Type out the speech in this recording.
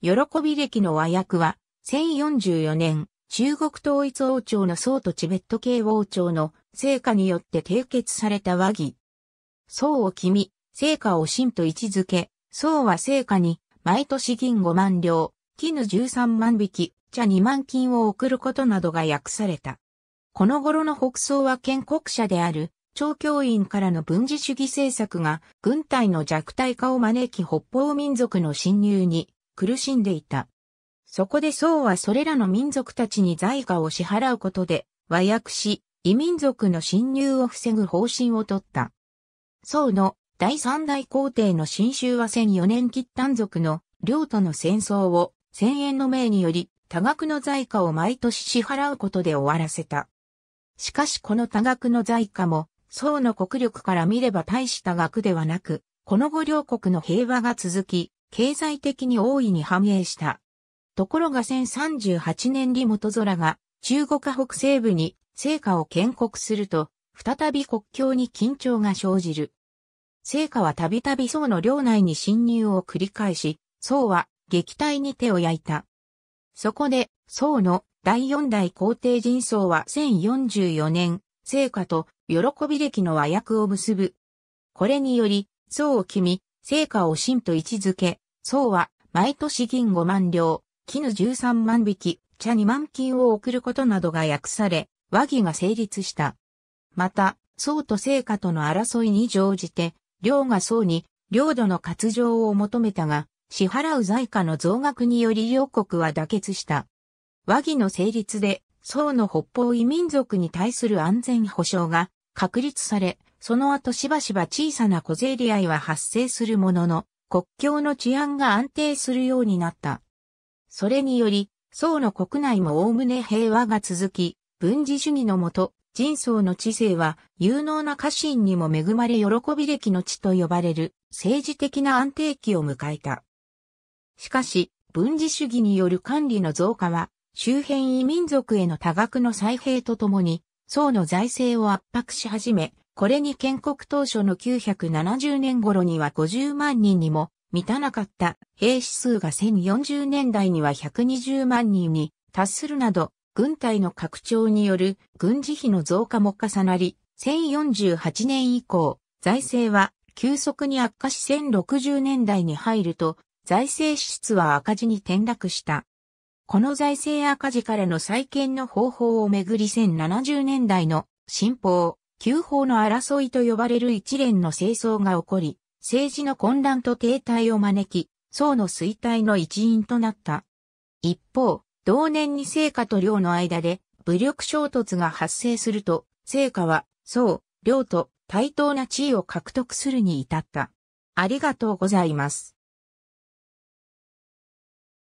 喜び歴の和訳は、1044年、中国統一王朝の宋とチベット系王朝の聖火によって締結された和議。宋を君、聖火を神と位置づけ、宋は聖火に、毎年銀5万両、絹13万匹、茶2万金を送ることなどが訳された。この頃の北宋は建国者である、超教員からの軍事主義政策が軍隊の弱体化を招き北方民族の侵入に苦しんでいた。そこで宋はそれらの民族たちに財貨を支払うことで、和訳し、異民族の侵入を防ぐ方針をとった。宋の第三代皇帝の新州は1004年吉丹族の領との戦争を千円の命により多額の財貨を毎年支払うことで終わらせた。しかしこの多額の財貨も宋の国力から見れば大した額ではなく、この後両国の平和が続き、経済的に大いに繁栄した。ところが1038年リモトゾラが中国北西部に成果を建国すると、再び国境に緊張が生じる。成果はたびたび宋の領内に侵入を繰り返し、宋は撃退に手を焼いた。そこで、宋の第四代皇帝人宋は1044年、成果と喜び歴の和訳を結ぶ。これにより、宋を君、成果を真と位置づけ、宋は毎年銀5万両、絹13万匹、茶2万金を送ることなどが訳され、和議が成立した。また、宋と成果との争いに乗じて、領が宋に領土の割譲を求めたが、支払う財貨の増額により両国は妥結した。和議の成立で、宋の北方異民族に対する安全保障が確立され、その後しばしば小さな小競り合いは発生するものの、国境の治安が安定するようになった。それにより、宋の国内も概ね平和が続き、軍事主義のもと、人宋の知性は有能な家臣にも恵まれ喜び歴の地と呼ばれる政治的な安定期を迎えた。しかし、軍事主義による管理の増加は、周辺異民族への多額の再兵とともに、宋の財政を圧迫し始め、これに建国当初の970年頃には50万人にも満たなかった兵士数が1040年代には120万人に達するなど、軍隊の拡張による軍事費の増加も重なり、1048年以降、財政は急速に悪化し1060年代に入ると、財政支出は赤字に転落した。この財政赤字からの再建の方法をめぐり1070年代の新法、旧法の争いと呼ばれる一連の清掃が起こり、政治の混乱と停滞を招き、宋の衰退の一因となった。一方、同年に成果と領の間で武力衝突が発生すると、成果は宋、領と対等な地位を獲得するに至った。ありがとうございます。